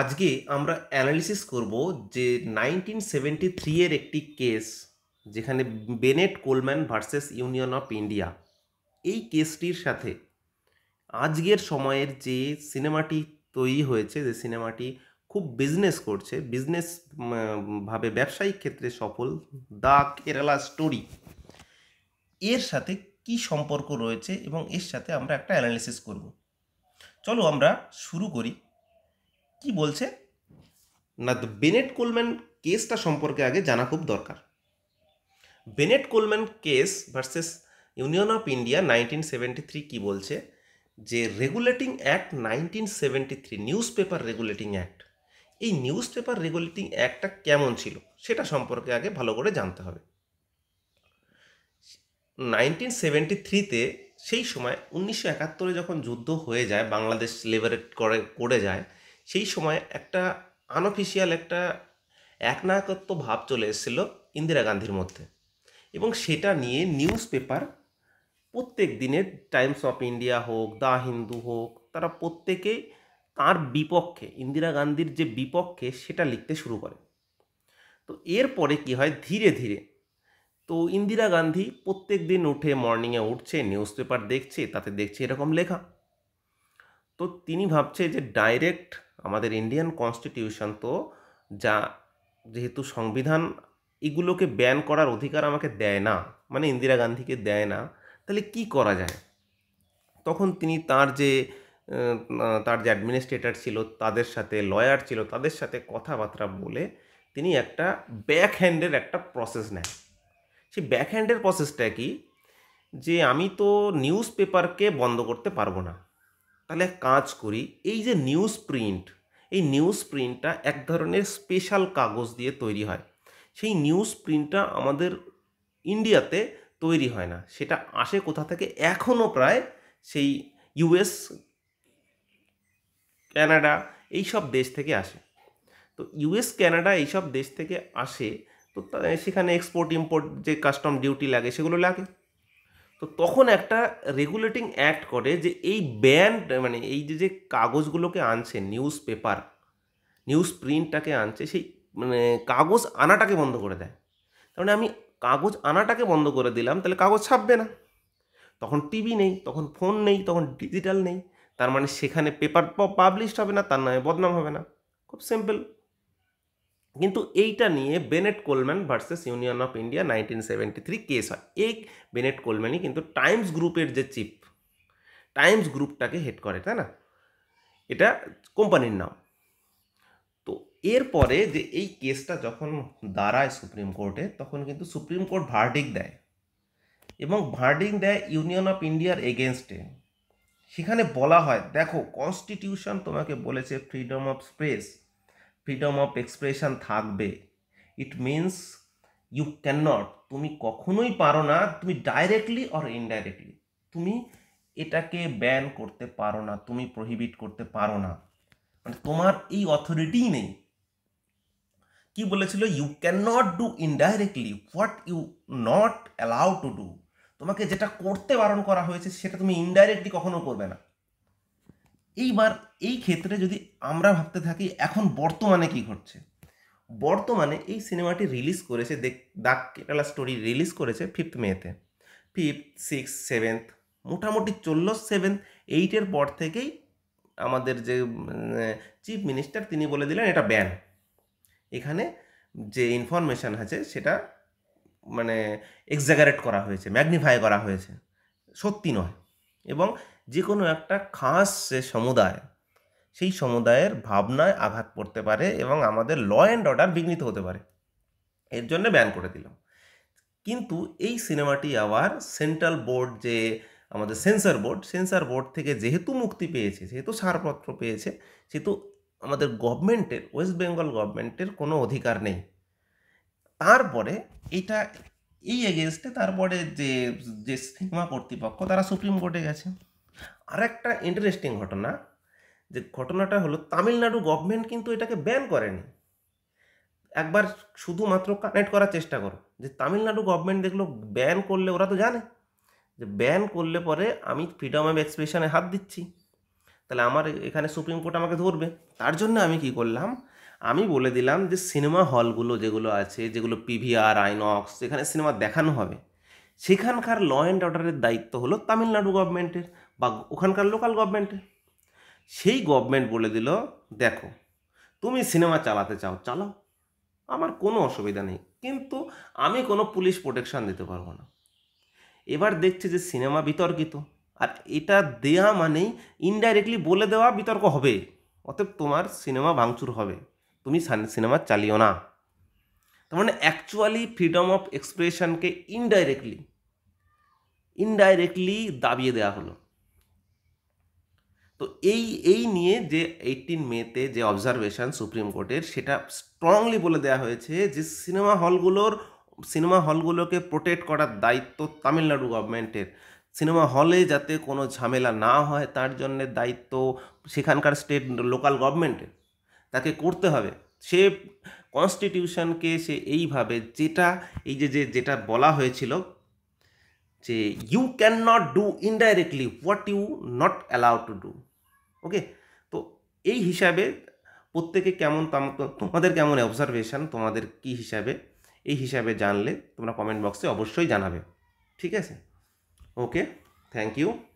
আজকে আমরা অ্যানালিসিস করব যে নাইনটিন সেভেন্টি থ্রিয়ের একটি কেস যেখানে Bennett Coleman versus Union of India এই কেসটির সাথে আজকের সময়ের যে সিনেমাটি তৈরি হয়েছে যে সিনেমাটি খুব বিজনেস করছে বিজনেস ভাবে ব্যবসায়িক ক্ষেত্রে সফল দা কেরালা স্টোরি এর সাথে কি সম্পর্ক রয়েছে এবং এর সাথে আমরা একটা অ্যানালিসিস করব চলো আমরা শুরু করি কি বলছে না দ্য বেনেট কোলম্যান কেসটা সম্পর্কে আগে জানা খুব দরকার Bennett Coleman case versus Union of India nineteen seventy three কী বলছে যে regulating act nineteen seventy three newspaper regulating act এই নিউজ পেপার রেগুলেটিং অ্যাক্টটা কেমন ছিল সেটা সম্পর্কে আগে ভালো করে জানতে হবে নাইনটিন সেভেন্টি থ্রিতে সেই সময় উনিশশো একাত্তরে যখন যুদ্ধ হয়ে যায় বাংলাদেশ লিবারেট করে করে যায় সেই সময় একটা আনঅফিসিয়াল একটা একনায়কত্ব ভাব চলে এসেছিলো ইন্দিরা গান্ধীর মধ্যে এবং সেটা নিয়ে নিউজ পেপার প্রত্যেক দিনের টাইমস অফ ইন্ডিয়া হোক দা হিন্দু হোক তারা প্রত্যেকেই তার বিপক্ষে ইন্দিরা গান্ধীর যে বিপক্ষে সেটা লিখতে শুরু করে তো এরপরে কি হয় ধীরে ধীরে তো ইন্দিরা গান্ধী প্রত্যেক দিন উঠে মর্নিংয়ে উঠছে নিউজ পেপার দেখছে তাতে দেখছে এরকম লেখা তো তিনি ভাবছে যে ডাইরেক্ট আমাদের ইন্ডিয়ান কনস্টিটিউশন তো যা যেহেতু সংবিধান এগুলোকে ব্যান করার অধিকার আমাকে দেয় না মানে ইন্দিরা গান্ধীকে দেয় না তাহলে কি করা যায় তখন তিনি তার যে তার যে অ্যাডমিনিস্ট্রেটর ছিল তাদের সাথে লয়ার ছিল তাদের সাথে কথাবার্তা বলে তিনি একটা ব্যাক হ্যান্ডের একটা প্রসেস নেন সেই ব্যাক হ্যান্ডের প্রসেসটা কি যে আমি তো নিউজ পেপারকে বন্ধ করতে পারবো না তাহলে এক কাজ করি এই যে নিউজ প্রিন্ট এই নিউজ প্রিন্টটা এক ধরনের স্পেশাল কাগজ দিয়ে তৈরি হয় সেই নিউজ প্রিন্টটা আমাদের ইন্ডিয়াতে তৈরি হয় না সেটা আসে কোথা থেকে এখনও প্রায় সেই ইউএস ক্যানাডা এই সব দেশ থেকে আসে তো ইউএস ক্যানাডা এইসব দেশ থেকে আসে তো সেখানে এক্সপোর্ট ইম্পোর্ট যে কাস্টম ডিউটি লাগে সেগুলো লাগে তো তখন একটা রেগুলেটিং অ্যাক্ট করে যে এই ব্যান্ড মানে এই যে যে কাগজগুলোকে আনছে নিউজ পেপার নিউজ প্রিন্টটাকে আনছে সেই মানে কাগজ আনাটাকে বন্ধ করে দেয় তার মানে আমি কাগজ আনাটাকে বন্ধ করে দিলাম তাহলে কাগজ ছাপবে না তখন টিভি নেই তখন ফোন নেই তখন ডিজিটাল নেই তার মানে সেখানে পেপার পাবলিশ হবে না তার নামে বদনাম হবে না খুব সিম্পল কিন্তু এইটা নিয়ে Bennett Coleman versus Union of India nineteen seventy three case হয় এই বেনেট কোলম্যানই কিন্তু টাইমস গ্রুপের যে চিফ টাইমস গ্রুপটাকে হেড করে তাই না এটা কোম্পানির নাম তো এরপরে যে এই কেসটা যখন দাঁড়ায় সুপ্রিম কোর্টে তখন কিন্তু সুপ্রিম কোর্ট ভার্ডিক দেয় এবং ভার্ডিং দেয় ইউনিয়ন অফ ইন্ডিয়ার এগেনস্টে সেখানে বলা হয় দেখো কনস্টিটিউশন তোমাকে বলেছে freedom of space freedom of expression থাকবে it means you can not তুমি কখনোই পারো না তুমি ডাইরেক্টলি অর ইনডাইরেক্টলি তুমি এটাকে ব্যান করতে পারো না তুমি প্রহিবিট করতে পারো না মানে তোমার এই অথরিটিই নেই কি বলেছিল you can not do indirectly what you not allow to do তোমাকে যেটা করতে বারণ করা হয়েছে সেটা তুমি ইনডাইরেক্টলি কখনো করবে না এইবার এই ক্ষেত্রে যদি আমরা ভাবতে থাকি এখন বর্তমানে কি ঘটছে বর্তমানে এই সিনেমাটি রিলিজ করেছে দাগ কেরালা স্টোরি রিলিজ করেছে ফিফথ মেতে ফিফথ সিক্স সেভেন্থ মোটামুটি চললো সেভেন্থ এইটের পর থেকেই আমাদের যে চিফ মানে, মিনিস্টার তিনি বলে দিলেন এটা ব্যান এখানে যে ইনফরমেশান আছে সেটা মানে এক্সাগারেট করা হয়েছে ম্যাগনিফাই করা হয়েছে সত্যি নয় এবং যে কোনো একটা খাস সে সমুদায় সেই সমুদায়ের ভাবনায় আঘাত পড়তে পারে এবং আমাদের ল অ্যান্ড অর্ডার বিঘ্নিত হতে পারে এর জন্য ব্যান করে দিল কিন্তু এই সিনেমাটি আবার সেন্ট্রাল বোর্ড যে আমাদের সেন্সার বোর্ড সেন্সার বোর্ড থেকে যেহেতু মুক্তি পেয়েছে যেহেতু ছাড়পত্র পেয়েছে সেহেতু আমাদের গভর্নমেন্টের ওয়েস্ট বেঙ্গল গভর্নমেন্টের কোনো অধিকার নেই তারপরে এটা এই এগেনস্টে তারপরে যে যে সিনেমা কর্তৃপক্ষ তারা সুপ্রিম কোর্টে গেছে আর একটা ইন্টারেস্টিং ঘটনা যে ঘটনাটা হলো তামিলনাড়ু গভর্নমেন্ট কিন্তু এটাকে ব্যান করেনি একবার শুধুমাত্র কানেক্ট করার চেষ্টা করো যে তামিলনাড়ু গভর্নমেন্ট দেখলো ব্যান করলে ওরা তো জানে যে ব্যান করলে পরে আমি ফ্রিডম অফ এক্সপ্রেশনে হাত দিচ্ছি তাহলে আমার এখানে সুপ্রিম কোর্ট আমাকে ধরবে তার জন্য আমি কি করলাম আমি বলে দিলাম যে সিনেমা হলগুলো যেগুলো আছে যেগুলো পিভিআর আইনক্স যেখানে সিনেমা দেখানো হবে সেখানকার ল অ্যান্ড অর্ডারের দায়িত্ব হলো তামিলনাড়ু গভর্নমেন্টের বা ওখানকার লোকাল গভর্নমেন্টে সেই গভর্নমেন্ট বলে দিল দেখো তুমি সিনেমা চালাতে চাও চালাও আমার কোনো অসুবিধা নেই কিন্তু আমি কোনো পুলিশ প্রোটেকশান দিতে পারবো না এবার দেখছে যে সিনেমা বিতর্কিত আর এটা দেয়া মানেই ইনডাইরেক্টলি বলে দেওয়া বিতর্ক হবে অতএব তোমার সিনেমা ভাঙচুর হবে তুমি সিনেমা চালিও না তার মানে অ্যাকচুয়ালি ফ্রিডম অফ এক্সপ্রেশনকে ইনডাইরেক্টলি ইনডাইরেক্টলি দাবিয়ে দেওয়া হলো তো এই এই নিয়ে যে এইটিন মেতে যে অবজারভেশন সুপ্রিম কোর্টের সেটা স্ট্রংলি বলে দেওয়া হয়েছে যে সিনেমা হলগুলোর সিনেমা হলগুলোকে প্রোটেক্ট করার দায়িত্ব তামিলনাড়ু গভর্নমেন্টের সিনেমা হলে যাতে কোনো ঝামেলা না হয় তার জন্য দায়িত্ব সেখানকার স্টেট লোকাল গভর্নমেন্টের তাকে করতে হবে সে কনস্টিটিউশনকে সে এইভাবে যেটা এই যে যে যেটা বলা হয়েছিল যে you can not do indirectly what you not allow to do okay তো এই হিসাবে প্রত্যেকে কেমন তোমাদের কেমন অবজারভেশন তোমাদের কি হিসাবে এই হিসাবে জানলে তোমরা কমেন্ট বক্সে অবশ্যই জানাবে ঠিক আছে ওকে থ্যাংক ইউ